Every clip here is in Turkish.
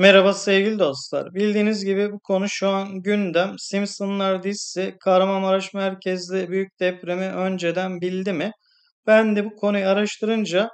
Merhaba sevgili dostlar. Bildiğiniz gibi bu konu şu an gündem. Simpsonlar dizisi Kahramanmaraş merkezli büyük depremi önceden bildi mi? Ben de bu konuyu araştırınca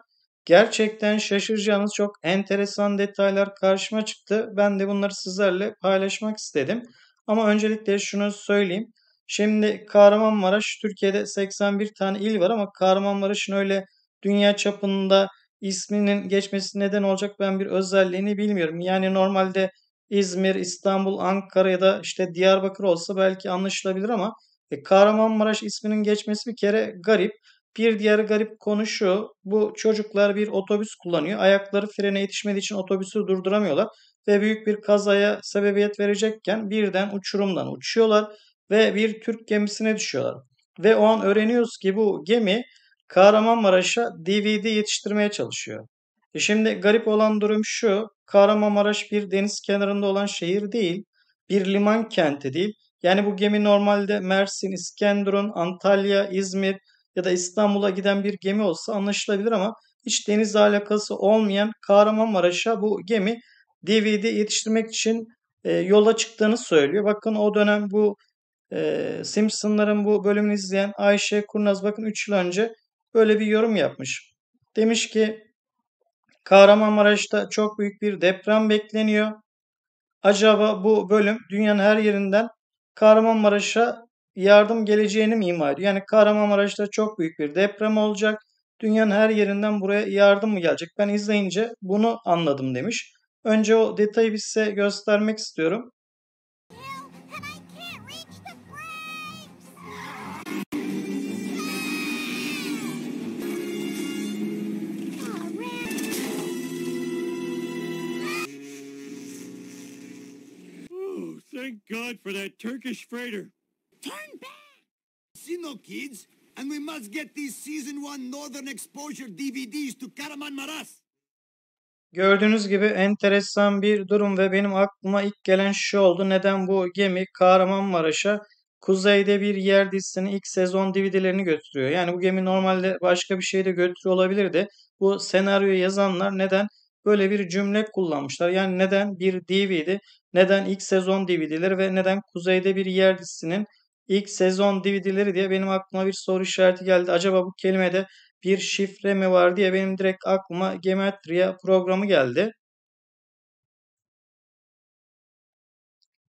gerçekten şaşıracağınız çok enteresan detaylar karşıma çıktı. Ben de bunları sizlerle paylaşmak istedim. Ama öncelikle şunu söyleyeyim. Şimdi Kahramanmaraş Türkiye'de 81 tane il var ama Kahramanmaraş'ın öyle dünya çapında isminin geçmesi neden olacak ben bir özelliğini bilmiyorum. Yani normalde İzmir, İstanbul, Ankara ya da işte Diyarbakır olsa belki anlaşılabilir ama e, Kahramanmaraş isminin geçmesi bir kere garip. Bir diğer garip konu şu. Bu çocuklar bir otobüs kullanıyor. Ayakları frene yetişmediği için otobüsü durduramıyorlar ve büyük bir kazaya sebebiyet verecekken birden uçurumdan uçuyorlar ve bir Türk gemisine düşüyorlar. Ve o an öğreniyoruz ki bu gemi Kahramanmaraş'a DVD yetiştirmeye çalışıyor. E şimdi garip olan durum şu. Kahramanmaraş bir deniz kenarında olan şehir değil, bir liman kenti değil. Yani bu gemi normalde Mersin, İskenderun, Antalya, İzmir ya da İstanbul'a giden bir gemi olsa anlaşılabilir ama hiç denizle alakası olmayan Kahramanmaraş'a bu gemi DVD yetiştirmek için e, yola çıktığını söylüyor. Bakın o dönem bu e, Simpson'ların bu bölümünü izleyen Ayşe Kurnaz bakın 3 yıl önce böyle bir yorum yapmış. Demiş ki Kahramanmaraş'ta çok büyük bir deprem bekleniyor. Acaba bu bölüm dünyanın her yerinden Kahramanmaraş'a yardım geleceğini mi ima ediyor? Yani Kahramanmaraş'ta çok büyük bir deprem olacak. Dünyanın her yerinden buraya yardım mı gelecek? Ben izleyince bunu anladım demiş. Önce o detayı bir size göstermek istiyorum. Thank God for that Turkish freighter. Turn back! Sino kids, and we must get these Season 1 Northern Exposure DVDs to Karamanmaras. Gördüğünüz gibi enteresan bir durum ve benim aklıma ilk gelen şu oldu. Neden bu gemi Kahramanmaraş'a kuzeyde bir yer dizisinin ilk sezon DVD'lerini götürüyor? Yani bu gemi normalde başka bir şey de götürüyor olabilirdi. Bu senaryoyu yazanlar neden böyle bir cümle kullanmışlar. Yani neden bir DVD, neden ilk sezon DVD'leri ve neden Kuzeyde Bir Yer dizisinin ilk sezon DVD'leri diye benim aklıma bir soru işareti geldi. Acaba bu kelimede bir şifre mi var diye benim direkt aklıma Gematria programı geldi.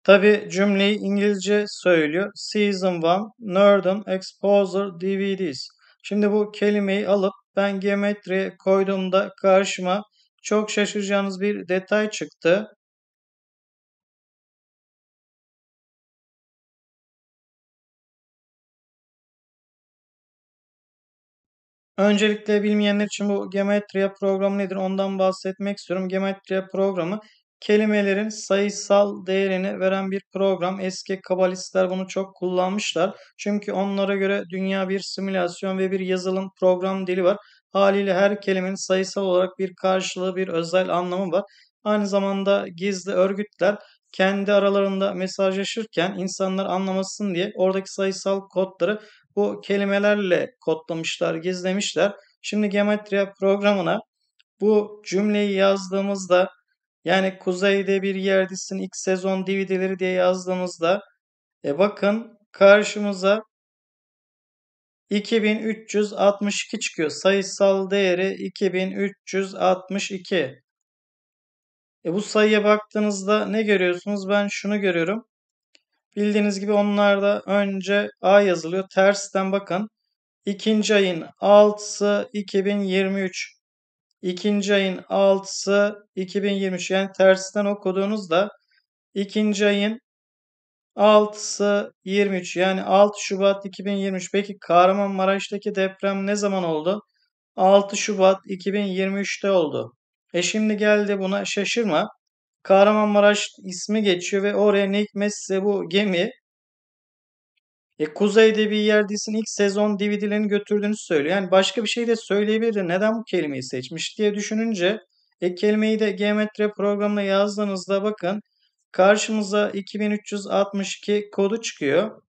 Tabi cümleyi İngilizce söylüyor. Season 1, Northern Exposure DVDs. Şimdi bu kelimeyi alıp ben geometriye koyduğumda karşıma çok şaşıracağınız bir detay çıktı. Öncelikle bilmeyenler için bu Gematria programı nedir ondan bahsetmek istiyorum. Gematria programı kelimelerin sayısal değerini veren bir program. Eski kabalistler bunu çok kullanmışlar. Çünkü onlara göre dünya bir simülasyon ve bir yazılım program dili var. Haliyle her kelimenin sayısal olarak bir karşılığı, bir özel anlamı var. Aynı zamanda gizli örgütler kendi aralarında mesajlaşırken insanlar anlamasın diye oradaki sayısal kodları bu kelimelerle kodlamışlar, gizlemişler. Şimdi Gematria programına bu cümleyi yazdığımızda yani kuzeyde bir yerdisin ilk sezon DVD'leri diye yazdığımızda e bakın karşımıza 2362 çıkıyor. Sayısal değeri 2362. E bu sayıya baktığınızda ne görüyorsunuz? Ben şunu görüyorum. Bildiğiniz gibi onlarda önce A yazılıyor. Tersten bakın. İkinci ayın 6'sı 2023. İkinci ayın 6'sı 2023. Yani tersten okuduğunuzda ikinci ayın 6'sı 23 yani 6 Şubat 2023. Peki Kahramanmaraş'taki deprem ne zaman oldu? 6 Şubat 2023'te oldu. E şimdi geldi buna şaşırma. Kahramanmaraş ismi geçiyor ve oraya ne hikmetse bu gemi e, kuzeyde bir yerdeysin ilk sezon DVD'lerini götürdüğünü söylüyor. Yani başka bir şey de söyleyebilirdi. Neden bu kelimeyi seçmiş diye düşününce e, kelimeyi de Geometri programına yazdığınızda bakın Karşımıza 2362 kodu çıkıyor.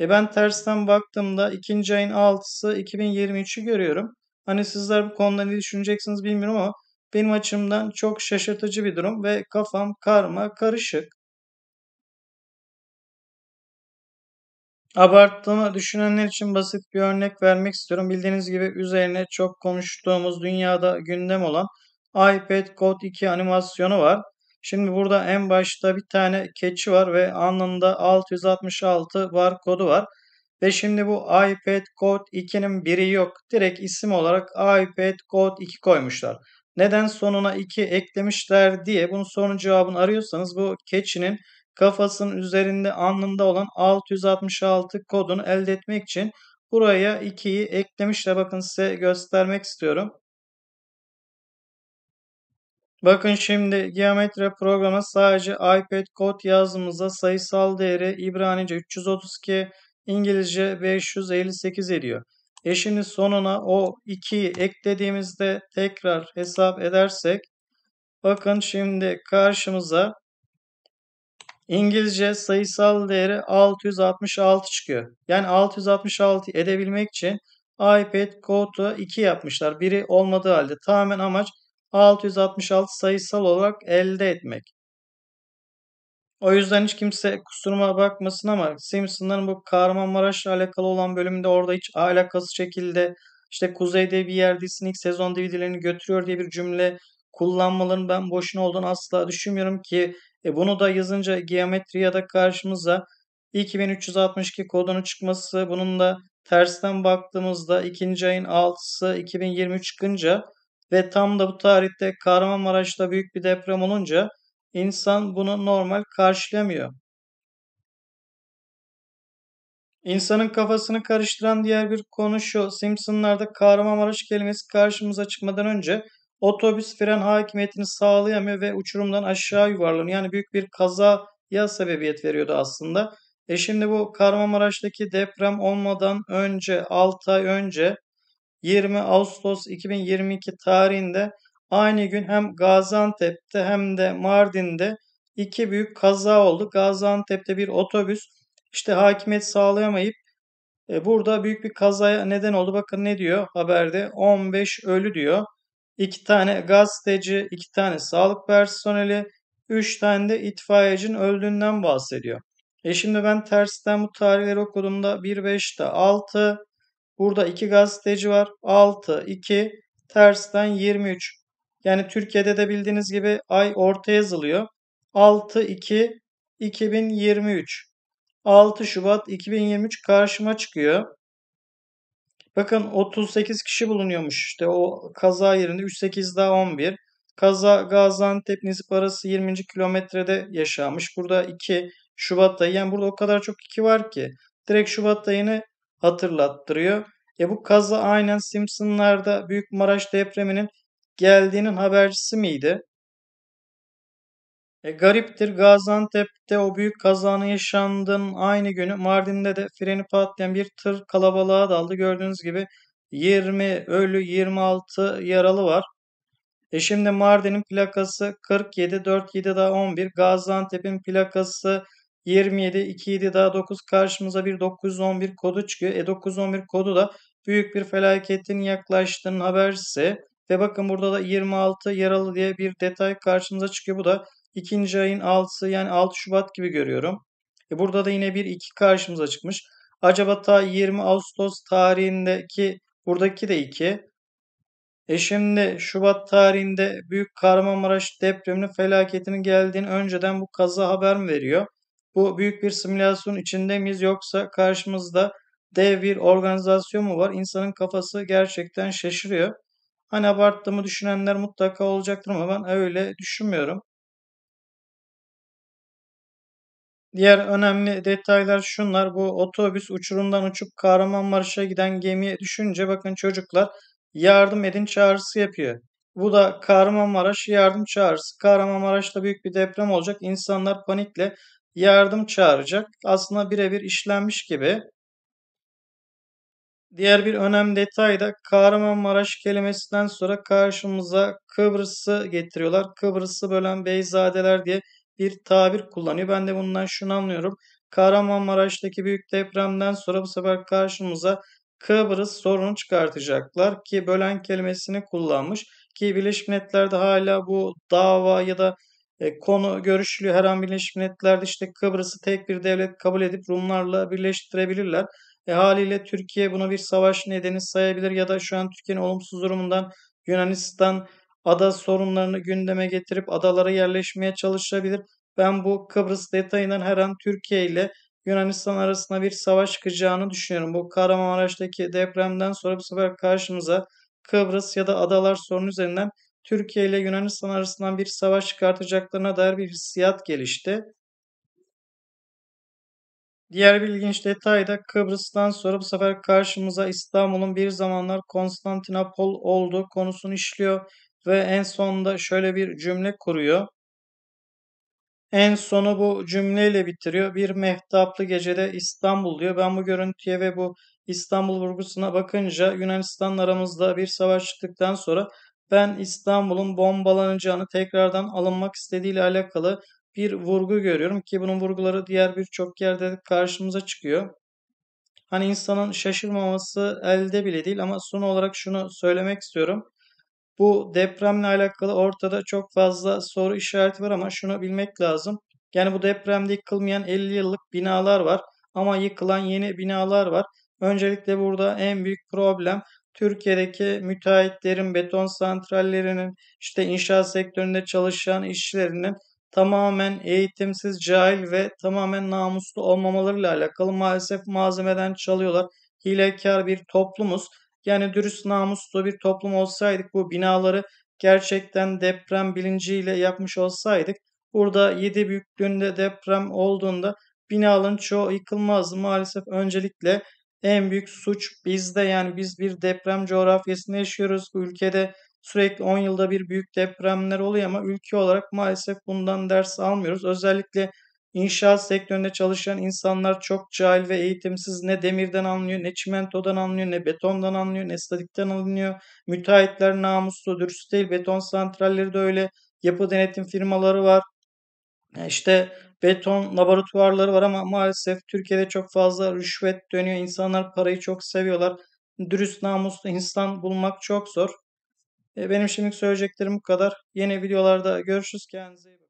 E ben tersten baktığımda ikinci ayın 6'sı 2023'ü görüyorum. Hani sizler bu konuda ne düşüneceksiniz bilmiyorum ama benim açımdan çok şaşırtıcı bir durum ve kafam karma karışık. Abarttığını düşünenler için basit bir örnek vermek istiyorum. Bildiğiniz gibi üzerine çok konuştuğumuz dünyada gündem olan iPad Code 2 animasyonu var. Şimdi burada en başta bir tane keçi var ve anında 666 kodu var. Ve şimdi bu iPad Code 2'nin biri yok. Direkt isim olarak iPad Code 2 koymuşlar. Neden sonuna 2 eklemişler diye bunun sorunun cevabını arıyorsanız bu keçinin kafasının üzerinde anında olan 666 kodunu elde etmek için buraya 2'yi eklemişler. Bakın size göstermek istiyorum. Bakın şimdi geometri programı sadece iPad kod yazdığımızda sayısal değeri İbranice 332, İngilizce 558 ediyor. E şimdi sonuna o 2'yi eklediğimizde tekrar hesap edersek bakın şimdi karşımıza İngilizce sayısal değeri 666 çıkıyor. Yani 666 edebilmek için iPad kodu 2 yapmışlar. Biri olmadığı halde tamamen amaç 666 sayısal olarak elde etmek. O yüzden hiç kimse kusuruma bakmasın ama Simpson'ların bu Kahramanmaraş'la alakalı olan bölümünde orada hiç alakası şekilde işte kuzeyde bir yerdesin ilk sezon DVD'lerini götürüyor diye bir cümle kullanmaların ben boşuna olduğunu asla düşünmüyorum ki e, bunu da yazınca geometri ya karşımıza 2362 kodunun çıkması bunun da tersten baktığımızda ikinci ayın 6'sı 2023 çıkınca ve tam da bu tarihte Kahramanmaraş'ta büyük bir deprem olunca insan bunu normal karşılamıyor. İnsanın kafasını karıştıran diğer bir konu şu. Simpsonlarda Kahramanmaraş kelimesi karşımıza çıkmadan önce otobüs fren hakimiyetini sağlayamıyor ve uçurumdan aşağı yuvarlanıyor. Yani büyük bir kazaya sebebiyet veriyordu aslında. E şimdi bu Kahramanmaraş'taki deprem olmadan önce 6 ay önce 20 Ağustos 2022 tarihinde aynı gün hem Gaziantep'te hem de Mardin'de iki büyük kaza oldu. Gaziantep'te bir otobüs işte hakimiyet sağlayamayıp e, burada büyük bir kazaya neden oldu. Bakın ne diyor haberde 15 ölü diyor. İki tane gazeteci, iki tane sağlık personeli, üç tane de itfaiyecin öldüğünden bahsediyor. E şimdi ben tersten bu tarihleri okuduğumda 1.5'te 6, Burada 2 gazeteci var. 6, 2, tersten 23. Yani Türkiye'de de bildiğiniz gibi ay orta yazılıyor. 6, 2, 2023. 6 Şubat 2023 karşıma çıkıyor. Bakın 38 kişi bulunuyormuş. İşte o kaza yerinde 38 daha 11. Kaza Gaziantep Nizip arası 20. kilometrede yaşanmış. Burada 2 Şubat'ta yani burada o kadar çok 2 var ki. Direkt Şubat'ta yine hatırlattırıyor. E bu kaza aynen Simpsonlarda Büyük Maraş depreminin geldiğinin habercisi miydi? E gariptir Gaziantep'te o büyük kazanın yaşandığın aynı günü Mardin'de de freni patlayan bir tır kalabalığa daldı. Gördüğünüz gibi 20 ölü 26 yaralı var. E şimdi Mardin'in plakası 47, 47 daha 11. Gaziantep'in plakası 27, 27 daha 9 karşımıza bir 911 kodu çıkıyor. E 911 kodu da büyük bir felaketin yaklaştığının habersi ve bakın burada da 26 yaralı diye bir detay karşımıza çıkıyor. Bu da ikinci ayın 6'sı yani 6 Şubat gibi görüyorum. E burada da yine bir 2 karşımıza çıkmış. Acaba ta 20 Ağustos tarihindeki buradaki de 2. E şimdi Şubat tarihinde Büyük Kahramanmaraş depreminin felaketinin geldiğini önceden bu kaza haber mi veriyor? Bu büyük bir simülasyon içinde miyiz yoksa karşımızda dev bir organizasyon mu var? İnsanın kafası gerçekten şaşırıyor. Hani abarttığımı düşünenler mutlaka olacaktır ama ben öyle düşünmüyorum. Diğer önemli detaylar şunlar. Bu otobüs uçurumdan uçup Kahramanmaraş'a giden gemiye düşünce bakın çocuklar yardım edin çağrısı yapıyor. Bu da Kahramanmaraş yardım çağrısı. Kahramanmaraş'ta büyük bir deprem olacak. İnsanlar panikle yardım çağıracak. Aslında birebir işlenmiş gibi. Diğer bir önemli detay da Kahramanmaraş kelimesinden sonra karşımıza Kıbrıs'ı getiriyorlar. Kıbrıs'ı bölen beyzadeler diye bir tabir kullanıyor. Ben de bundan şunu anlıyorum. Kahramanmaraş'taki büyük depremden sonra bu sefer karşımıza Kıbrıs sorunu çıkartacaklar ki bölen kelimesini kullanmış ki Birleşmiş Milletler'de hala bu dava ya da e, konu görüşülüyor. Her an Birleşmiş Milletler'de işte Kıbrıs'ı tek bir devlet kabul edip Rumlarla birleştirebilirler. E, haliyle Türkiye bunu bir savaş nedeni sayabilir ya da şu an Türkiye'nin olumsuz durumundan Yunanistan ada sorunlarını gündeme getirip adalara yerleşmeye çalışabilir. Ben bu Kıbrıs detayından her an Türkiye ile Yunanistan arasında bir savaş çıkacağını düşünüyorum. Bu Kahramanmaraş'taki depremden sonra bu sefer karşımıza Kıbrıs ya da adalar sorunu üzerinden Türkiye ile Yunanistan arasından bir savaş çıkartacaklarına dair bir hissiyat gelişti. Diğer bir ilginç detay da Kıbrıs'tan sonra bu sefer karşımıza İstanbul'un bir zamanlar Konstantinopol olduğu konusunu işliyor ve en sonunda şöyle bir cümle kuruyor. En sonu bu cümleyle bitiriyor. Bir mehtaplı gecede İstanbul diyor. Ben bu görüntüye ve bu İstanbul vurgusuna bakınca Yunanistan'la aramızda bir savaş çıktıktan sonra ben İstanbul'un bombalanacağını tekrardan alınmak istediğiyle alakalı bir vurgu görüyorum ki bunun vurguları diğer birçok yerde karşımıza çıkıyor. Hani insanın şaşırmaması elde bile değil ama son olarak şunu söylemek istiyorum. Bu depremle alakalı ortada çok fazla soru işareti var ama şunu bilmek lazım. Yani bu depremde yıkılmayan 50 yıllık binalar var ama yıkılan yeni binalar var. Öncelikle burada en büyük problem Türkiye'deki müteahhitlerin, beton santrallerinin, işte inşaat sektöründe çalışan işçilerinin tamamen eğitimsiz, cahil ve tamamen namuslu olmamalarıyla alakalı maalesef malzemeden çalıyorlar. Hilekar bir toplumuz. Yani dürüst namuslu bir toplum olsaydık bu binaları gerçekten deprem bilinciyle yapmış olsaydık burada 7 büyüklüğünde deprem olduğunda binaların çoğu yıkılmazdı. Maalesef öncelikle en büyük suç bizde yani biz bir deprem coğrafyasında yaşıyoruz. Bu ülkede sürekli 10 yılda bir büyük depremler oluyor ama ülke olarak maalesef bundan ders almıyoruz. Özellikle inşaat sektöründe çalışan insanlar çok cahil ve eğitimsiz. Ne demirden anlıyor, ne çimentodan anlıyor, ne betondan anlıyor, ne statikten anlıyor. Müteahhitler namuslu, dürüst değil. Beton santralleri de öyle. Yapı denetim firmaları var. E, işte beton laboratuvarları var ama maalesef Türkiye'de çok fazla rüşvet dönüyor. İnsanlar parayı çok seviyorlar. Dürüst namuslu insan bulmak çok zor. E, benim şimdilik söyleyeceklerim bu kadar. Yeni videolarda görüşürüz. Kendinize iyi bakın.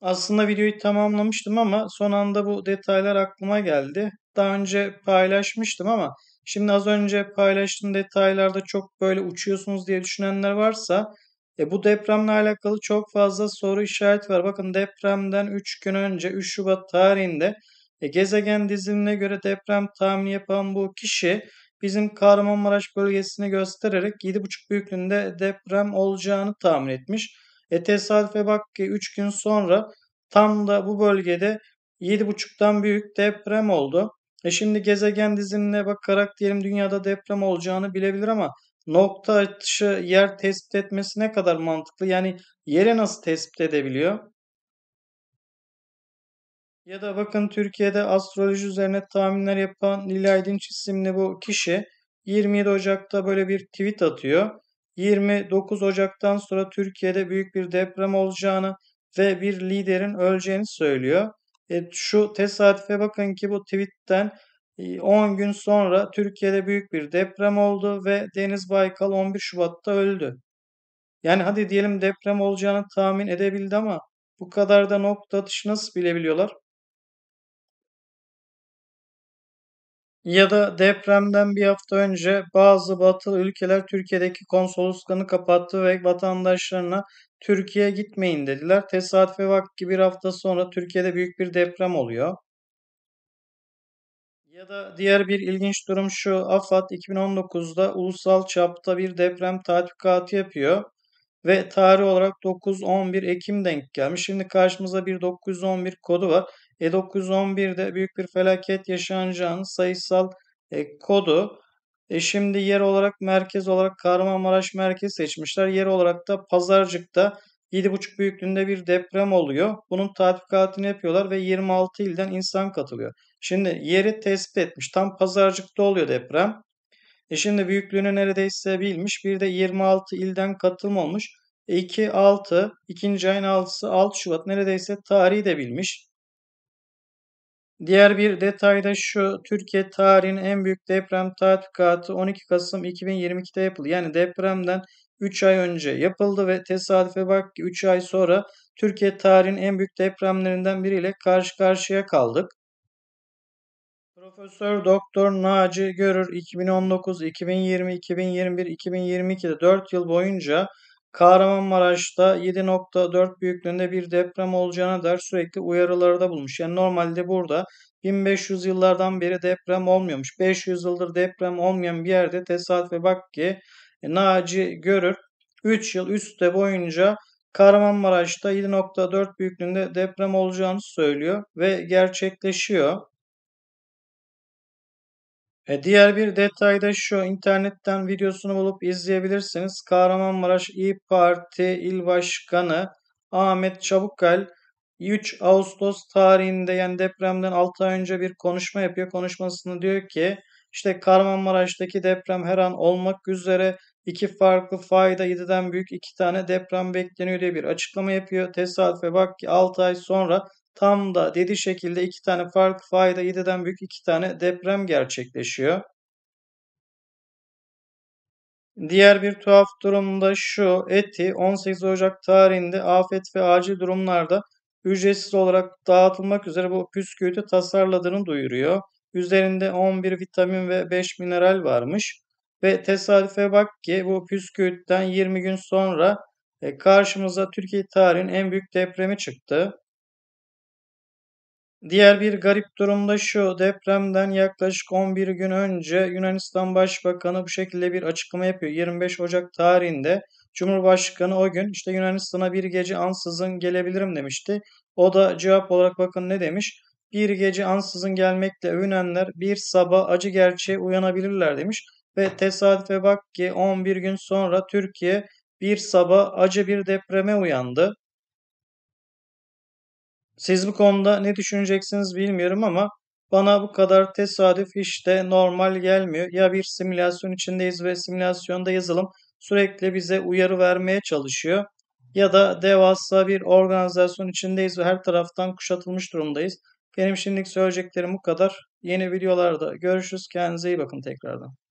Aslında videoyu tamamlamıştım ama son anda bu detaylar aklıma geldi. Daha önce paylaşmıştım ama şimdi az önce paylaştığım detaylarda çok böyle uçuyorsunuz diye düşünenler varsa e bu depremle alakalı çok fazla soru işareti var. Bakın depremden 3 gün önce 3 Şubat tarihinde e, gezegen dizimine göre deprem tahmini yapan bu kişi bizim Kahramanmaraş bölgesini göstererek 7,5 büyüklüğünde deprem olacağını tahmin etmiş. E tesadüfe bak ki 3 gün sonra tam da bu bölgede 7,5'tan büyük deprem oldu. E şimdi gezegen dizinine bakarak diyelim dünyada deprem olacağını bilebilir ama nokta atışı yer tespit etmesi ne kadar mantıklı? Yani yere nasıl tespit edebiliyor? Ya da bakın Türkiye'de astroloji üzerine tahminler yapan Lila İdinç isimli bu kişi 27 Ocak'ta böyle bir tweet atıyor. 29 Ocak'tan sonra Türkiye'de büyük bir deprem olacağını ve bir liderin öleceğini söylüyor. E, şu tesadüfe bakın ki bu tweetten 10 ee, gün sonra Türkiye'de büyük bir deprem oldu ve Deniz Baykal 11 Şubat'ta öldü. Yani hadi diyelim deprem olacağını tahmin edebildi ama bu kadar da nokta atışı nasıl bilebiliyorlar? Ya da depremden bir hafta önce bazı batılı ülkeler Türkiye'deki konsolosluğunu kapattı ve vatandaşlarına Türkiye'ye gitmeyin dediler. Tesadüfe vakti bir hafta sonra Türkiye'de büyük bir deprem oluyor. Ya da diğer bir ilginç durum şu. AFAD 2019'da ulusal çapta bir deprem tatbikatı yapıyor. Ve tarih olarak 9-11 Ekim denk gelmiş. Şimdi karşımıza bir 911 kodu var. E 911'de büyük bir felaket yaşanacağını sayısal e, kodu. E şimdi yer olarak merkez olarak Kahramanmaraş merkez seçmişler. Yer olarak da Pazarcık'ta 7,5 büyüklüğünde bir deprem oluyor. Bunun tatbikatını yapıyorlar ve 26 ilden insan katılıyor. Şimdi yeri tespit etmiş. Tam pazarcıkta oluyor deprem. E şimdi büyüklüğünü neredeyse bilmiş. Bir de 26 ilden katılım olmuş. 2 e 6 ikinci ayın 6'sı 6 Şubat neredeyse tarihi de bilmiş. Diğer bir detay da şu Türkiye tarihinin en büyük deprem tatbikatı 12 Kasım 2022'de yapıldı. Yani depremden 3 ay önce yapıldı ve tesadüfe bak ki 3 ay sonra Türkiye tarihinin en büyük depremlerinden biriyle karşı karşıya kaldık. Profesör Doktor Naci Görür 2019, 2020, 2021, 2022'de 4 yıl boyunca Kahramanmaraş'ta 7.4 büyüklüğünde bir deprem olacağına dair sürekli uyarılarda bulmuş. Yani normalde burada 1500 yıllardan beri deprem olmuyormuş. 500 yıldır deprem olmayan bir yerde tesadüfe bak ki e, Naci Görür 3 yıl üstte boyunca Kahramanmaraş'ta 7.4 büyüklüğünde deprem olacağını söylüyor ve gerçekleşiyor. E diğer bir detay da şu. internetten videosunu bulup izleyebilirsiniz. Kahramanmaraş İyi Parti İl Başkanı Ahmet Çabukkal 3 Ağustos tarihinde yani depremden 6 ay önce bir konuşma yapıyor. Konuşmasında diyor ki işte Kahramanmaraş'taki deprem her an olmak üzere iki farklı fayda 7'den büyük iki tane deprem bekleniyor diye bir açıklama yapıyor. Tesadüfe bak ki 6 ay sonra tam da dediği şekilde iki tane farklı fayda 7'den büyük iki tane deprem gerçekleşiyor. Diğer bir tuhaf durumda şu, ETI 18 Ocak tarihinde afet ve acil durumlarda ücretsiz olarak dağıtılmak üzere bu püsküviti tasarladığını duyuruyor. Üzerinde 11 vitamin ve 5 mineral varmış. Ve tesadüfe bak ki bu püsküvitten 20 gün sonra e, karşımıza Türkiye tarihinin en büyük depremi çıktı. Diğer bir garip durum da şu, depremden yaklaşık 11 gün önce Yunanistan Başbakanı bu şekilde bir açıklama yapıyor. 25 Ocak tarihinde Cumhurbaşkanı o gün işte Yunanistan'a bir gece ansızın gelebilirim demişti. O da cevap olarak bakın ne demiş? Bir gece ansızın gelmekle övünenler bir sabah acı gerçeğe uyanabilirler demiş. Ve tesadüfe bak ki 11 gün sonra Türkiye bir sabah acı bir depreme uyandı. Siz bu konuda ne düşüneceksiniz bilmiyorum ama bana bu kadar tesadüf hiç de normal gelmiyor. Ya bir simülasyon içindeyiz ve simülasyonda yazılım sürekli bize uyarı vermeye çalışıyor. Ya da devasa bir organizasyon içindeyiz ve her taraftan kuşatılmış durumdayız. Benim şimdilik söyleyeceklerim bu kadar. Yeni videolarda görüşürüz. Kendinize iyi bakın tekrardan.